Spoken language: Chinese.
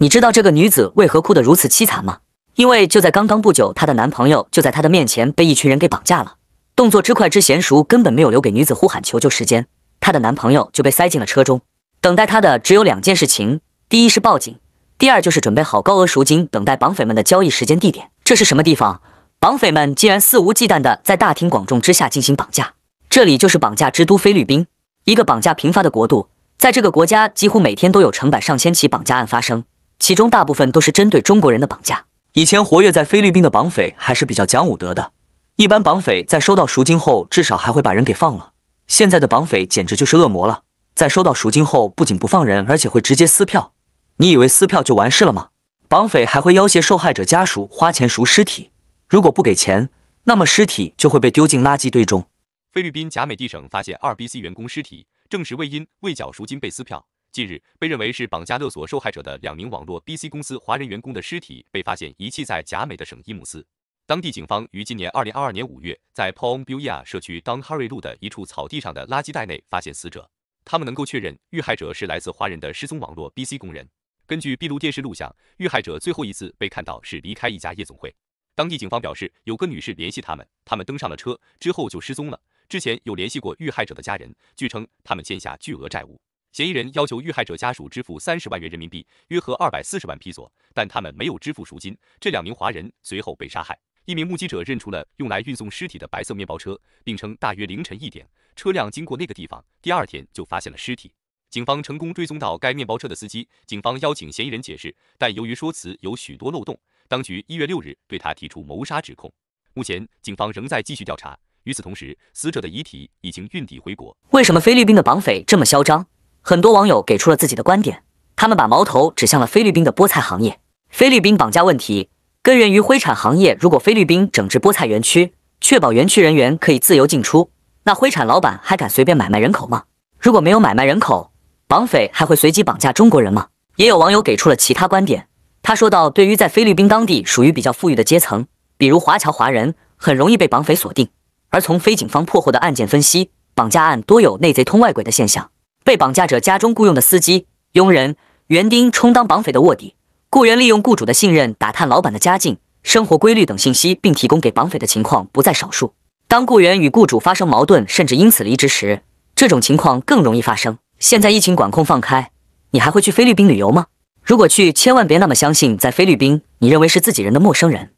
你知道这个女子为何哭得如此凄惨吗？因为就在刚刚不久，她的男朋友就在她的面前被一群人给绑架了。动作之快之娴熟，根本没有留给女子呼喊求救时间。她的男朋友就被塞进了车中，等待她的只有两件事情：第一是报警，第二就是准备好高额赎金，等待绑匪们的交易时间地点。这是什么地方？绑匪们竟然肆无忌惮地在大庭广众之下进行绑架！这里就是绑架之都——菲律宾，一个绑架频发的国度。在这个国家，几乎每天都有成百上千起绑架案发生。其中大部分都是针对中国人的绑架。以前活跃在菲律宾的绑匪还是比较讲武德的，一般绑匪在收到赎金后，至少还会把人给放了。现在的绑匪简直就是恶魔了，在收到赎金后，不仅不放人，而且会直接撕票。你以为撕票就完事了吗？绑匪还会要挟受害者家属花钱赎尸体，如果不给钱，那么尸体就会被丢进垃圾堆中。菲律宾贾美地省发现二 B C 员工尸体，证实未因未缴赎金被撕票。近日，被认为是绑架勒索受害者的两名网络 BC 公司华人员工的尸体被发现遗弃在甲美的省伊姆斯。当地警方于今年二零二二年五月，在 p o m p u i a 社区 Don Harry 路的一处草地上的垃圾袋内发现死者。他们能够确认遇害者是来自华人的失踪网络 BC 工人。根据闭路电视录像，遇害者最后一次被看到是离开一家夜总会。当地警方表示，有个女士联系他们，他们登上了车之后就失踪了。之前有联系过遇害者的家人，据称他们欠下巨额债务。嫌疑人要求遇害者家属支付三十万元人民币，约合二百四十万披索，但他们没有支付赎金。这两名华人随后被杀害。一名目击者认出了用来运送尸体的白色面包车，并称大约凌晨一点，车辆经过那个地方。第二天就发现了尸体。警方成功追踪到该面包车的司机。警方邀请嫌疑人解释，但由于说辞有许多漏洞，当局一月六日对他提出谋杀指控。目前警方仍在继续调查。与此同时，死者的遗体已经运抵回国。为什么菲律宾的绑匪这么嚣张？很多网友给出了自己的观点，他们把矛头指向了菲律宾的菠菜行业。菲律宾绑架问题根源于灰产行业，如果菲律宾整治菠菜园区，确保园区人员可以自由进出，那灰产老板还敢随便买卖人口吗？如果没有买卖人口，绑匪还会随机绑架中国人吗？也有网友给出了其他观点，他说到，对于在菲律宾当地属于比较富裕的阶层，比如华侨华人，很容易被绑匪锁定。而从菲警方破获的案件分析，绑架案多有内贼通外鬼的现象。被绑架者家中雇佣的司机、佣人、园丁充当绑匪的卧底，雇员利用雇主的信任打探老板的家境、生活规律等信息，并提供给绑匪的情况不在少数。当雇员与雇主发生矛盾，甚至因此离职时，这种情况更容易发生。现在疫情管控放开，你还会去菲律宾旅游吗？如果去，千万别那么相信在菲律宾你认为是自己人的陌生人。